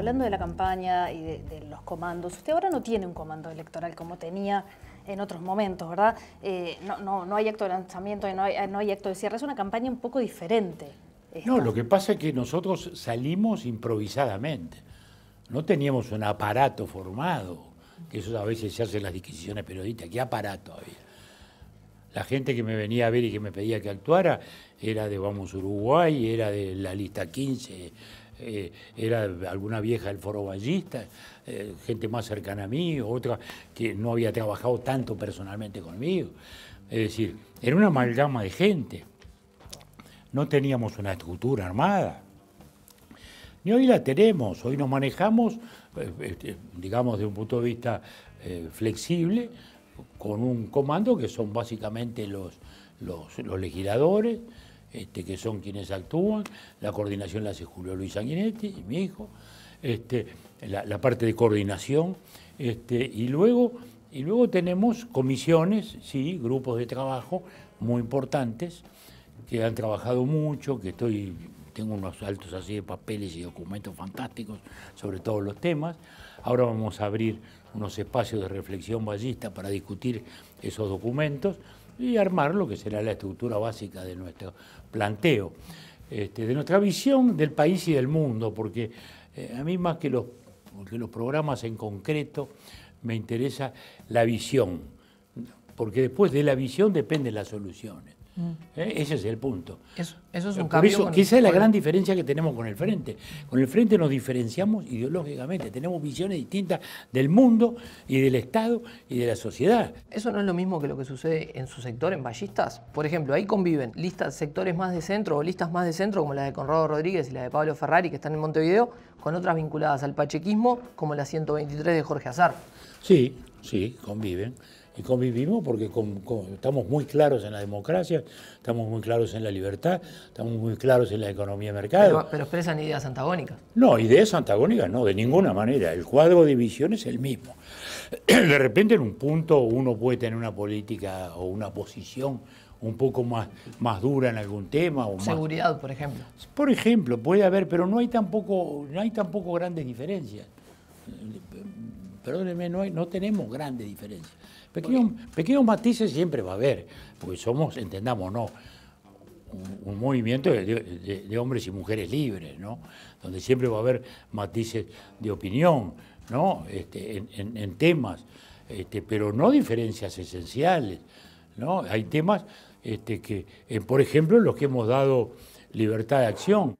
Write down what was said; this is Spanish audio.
hablando de la campaña y de, los comandos, usted ahora no tiene un comando electoral como tenía en otros momentos, ¿verdad? Eh, no, no, hay acto de lanzamiento, no hay, no hay acto de cierre, es una campaña un poco diferente. No, lo que pasa es que nosotros salimos improvisadamente, no teníamos un aparato formado, que eso a veces se hace en las disquisiciones periodistas, ¿qué aparato había? La gente que me venía a ver y que me pedía que actuara era de Vamos Uruguay, era de la lista 15, eh, era alguna vieja del foro ballista, eh, gente más cercana a mí, otra que no había trabajado tanto personalmente conmigo. Es decir, era una amalgama de gente. No teníamos una estructura armada. Ni hoy la tenemos, hoy nos manejamos, eh, este, digamos, de un punto de vista flexible, con un comando que son básicamente los, los legisladores, este, que son quienes actúan, la coordinación la hace Julio Luis Sanguinetti, mi hijo, este, la, parte de coordinación, este, y, luego, y luego tenemos comisiones, sí, grupos de trabajo muy importantes, que han trabajado mucho, que estoy, tengo unos altos así de papeles y documentos fantásticos sobre todos los temas. Ahora vamos a abrir unos espacios de reflexión ballista para discutir esos documentos y armar lo que será la estructura básica de nuestro planteo, este, de nuestra visión del país y del mundo, porque eh, a mí más que los, que los programas en concreto me interesa la visión, porque después de la visión dependen las soluciones. Mm. ¿Eh? Ese es el punto. Eso, eso es un cambio es la gran diferencia que tenemos con el Frente. Con el Frente nos diferenciamos ideológicamente, tenemos visiones distintas del mundo y del Estado y de la sociedad. ¿Eso no es lo mismo que lo que sucede en su sector, en Ballistas? Por ejemplo, ahí conviven listas, sectores más de centro o listas más de centro, como la de Conrado Rodríguez y la de Pablo Ferrari, que están en Montevideo, con otras vinculadas al pachequismo, como la 123 de Jorge Azar. Sí, Sí, conviven. Y convivimos porque estamos muy claros en la democracia, estamos muy claros en la libertad, estamos muy claros en la economía de mercado. Pero, expresan ideas antagónicas. No, ideas antagónicas no, de ninguna manera. El cuadro de visión es el mismo. De repente en un punto uno puede tener una política o una posición un poco más, más dura en algún tema. O Seguridad, por ejemplo. Por ejemplo, puede haber, pero no hay tampoco, no hay tampoco grandes diferencias perdónenme, no, tenemos grandes diferencias. Pequeños, pequeños matices siempre va a haber, porque somos, entendamos, no, un, movimiento de, hombres y mujeres libres, ¿no? Donde siempre va a haber matices de opinión, ¿no? Este, en, temas, este, pero no diferencias esenciales, ¿no? Hay temas este, que, por ejemplo, en los que hemos dado libertad de acción.